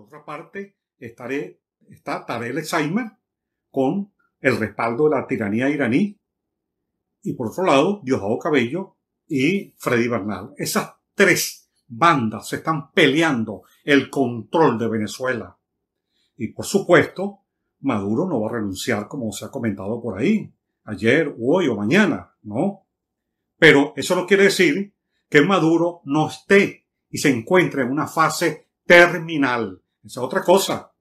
otra parte, estaré, está Tarel Alzheimer con el respaldo de la tiranía iraní. Y por otro lado, Diosdado Cabello y Freddy Bernal. Esas tres bandas se están peleando el control de Venezuela. Y por supuesto, Maduro no va a renunciar como se ha comentado por ahí, ayer, hoy o mañana, ¿no? Pero eso no quiere decir que Maduro no esté y se encuentre en una fase terminal es otra cosa,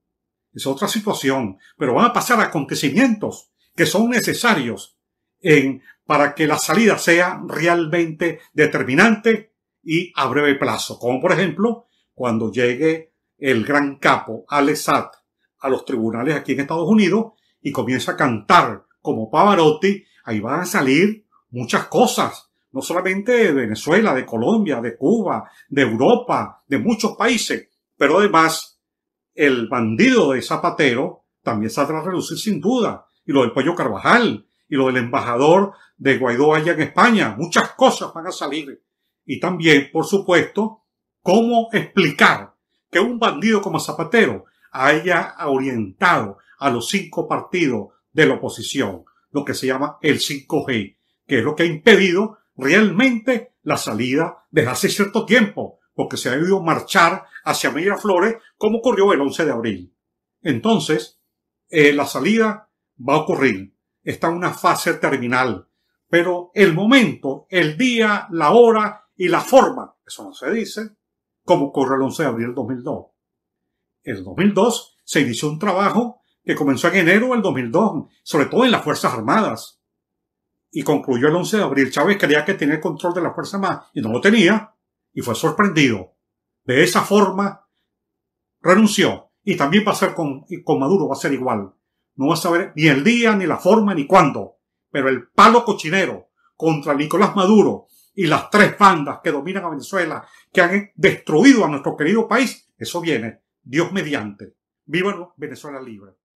es otra situación, pero van a pasar acontecimientos que son necesarios en, para que la salida sea realmente determinante y a breve plazo, como por ejemplo cuando llegue el gran capo Alex a los tribunales aquí en Estados Unidos y comienza a cantar como Pavarotti, ahí van a salir muchas cosas, no solamente de Venezuela, de Colombia, de Cuba, de Europa, de muchos países, pero además el bandido de Zapatero también saldrá a relucir sin duda, y lo del Pollo Carvajal, y lo del embajador de Guaidó allá en España, muchas cosas van a salir. Y también, por supuesto, cómo explicar que un bandido como Zapatero haya orientado a los cinco partidos de la oposición, lo que se llama el 5G, que es lo que ha impedido realmente la salida desde hace cierto tiempo porque se ha debido marchar hacia Miraflores, como ocurrió el 11 de abril. Entonces, eh, la salida va a ocurrir. Está en una fase terminal. Pero el momento, el día, la hora y la forma, eso no se dice, como ocurrió el 11 de abril del 2002. En el 2002 se inició un trabajo que comenzó en enero del 2002, sobre todo en las Fuerzas Armadas. Y concluyó el 11 de abril. Chávez creía que tenía el control de las Fuerzas Armadas y no lo tenía y fue sorprendido. De esa forma, renunció. Y también va a ser con, con Maduro, va a ser igual. No va a saber ni el día, ni la forma, ni cuándo. Pero el palo cochinero contra Nicolás Maduro y las tres bandas que dominan a Venezuela, que han destruido a nuestro querido país, eso viene. Dios mediante. Viva Venezuela libre.